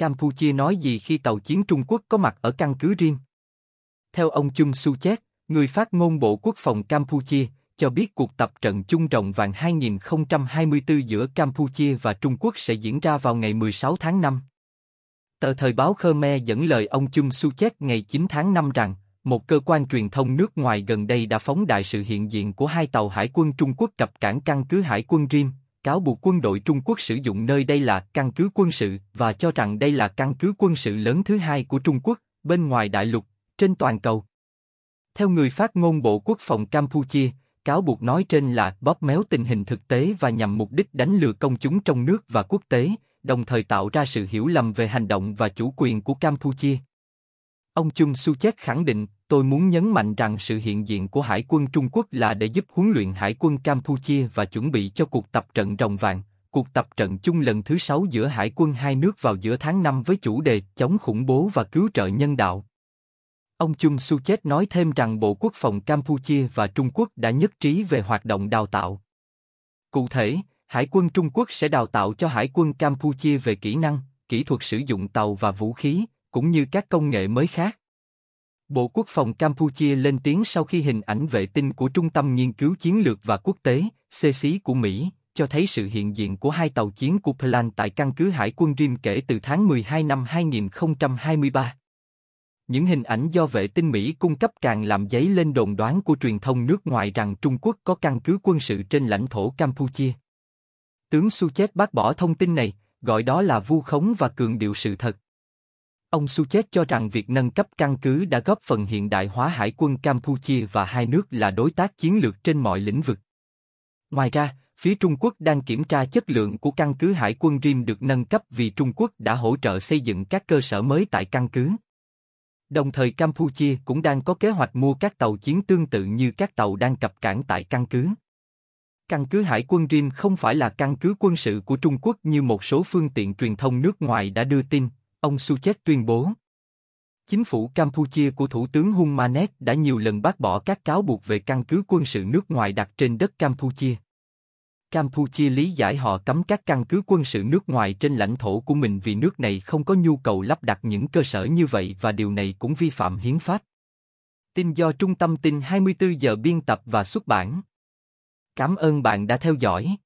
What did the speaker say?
Campuchia nói gì khi tàu chiến Trung Quốc có mặt ở căn cứ riêng? Theo ông Chung Su Chet, người phát ngôn Bộ Quốc phòng Campuchia, cho biết cuộc tập trận chung rộng vàng 2024 giữa Campuchia và Trung Quốc sẽ diễn ra vào ngày 16 tháng 5. Tờ Thời báo Khmer dẫn lời ông Chung Su Chet ngày 9 tháng 5 rằng, một cơ quan truyền thông nước ngoài gần đây đã phóng đại sự hiện diện của hai tàu hải quân Trung Quốc cập cảng căn cứ hải quân riêng, cáo buộc quân đội Trung Quốc sử dụng nơi đây là căn cứ quân sự và cho rằng đây là căn cứ quân sự lớn thứ hai của Trung Quốc bên ngoài đại lục, trên toàn cầu. Theo người phát ngôn Bộ Quốc phòng Campuchia, cáo buộc nói trên là bóp méo tình hình thực tế và nhằm mục đích đánh lừa công chúng trong nước và quốc tế, đồng thời tạo ra sự hiểu lầm về hành động và chủ quyền của Campuchia. Ông Chung Su Chek khẳng định Tôi muốn nhấn mạnh rằng sự hiện diện của Hải quân Trung Quốc là để giúp huấn luyện Hải quân Campuchia và chuẩn bị cho cuộc tập trận rồng vàng, cuộc tập trận chung lần thứ sáu giữa Hải quân hai nước vào giữa tháng 5 với chủ đề chống khủng bố và cứu trợ nhân đạo. Ông Chung Su-chet nói thêm rằng Bộ Quốc phòng Campuchia và Trung Quốc đã nhất trí về hoạt động đào tạo. Cụ thể, Hải quân Trung Quốc sẽ đào tạo cho Hải quân Campuchia về kỹ năng, kỹ thuật sử dụng tàu và vũ khí, cũng như các công nghệ mới khác. Bộ Quốc phòng Campuchia lên tiếng sau khi hình ảnh vệ tinh của Trung tâm Nghiên cứu Chiến lược và Quốc tế, CSI của Mỹ, cho thấy sự hiện diện của hai tàu chiến của Plan tại căn cứ hải quân Rim kể từ tháng 12 năm 2023. Những hình ảnh do vệ tinh Mỹ cung cấp càng làm dấy lên đồn đoán của truyền thông nước ngoài rằng Trung Quốc có căn cứ quân sự trên lãnh thổ Campuchia. Tướng Suchet bác bỏ thông tin này, gọi đó là vu khống và cường điệu sự thật. Ông Suchet cho rằng việc nâng cấp căn cứ đã góp phần hiện đại hóa hải quân Campuchia và hai nước là đối tác chiến lược trên mọi lĩnh vực. Ngoài ra, phía Trung Quốc đang kiểm tra chất lượng của căn cứ hải quân Rim được nâng cấp vì Trung Quốc đã hỗ trợ xây dựng các cơ sở mới tại căn cứ. Đồng thời Campuchia cũng đang có kế hoạch mua các tàu chiến tương tự như các tàu đang cập cảng tại căn cứ. Căn cứ hải quân Rim không phải là căn cứ quân sự của Trung Quốc như một số phương tiện truyền thông nước ngoài đã đưa tin, ông Suchet tuyên bố. Chính phủ Campuchia của Thủ tướng Hun Manet đã nhiều lần bác bỏ các cáo buộc về căn cứ quân sự nước ngoài đặt trên đất Campuchia. Campuchia lý giải họ cấm các căn cứ quân sự nước ngoài trên lãnh thổ của mình vì nước này không có nhu cầu lắp đặt những cơ sở như vậy và điều này cũng vi phạm hiến pháp. Tin do Trung tâm tin 24 giờ biên tập và xuất bản. Cảm ơn bạn đã theo dõi.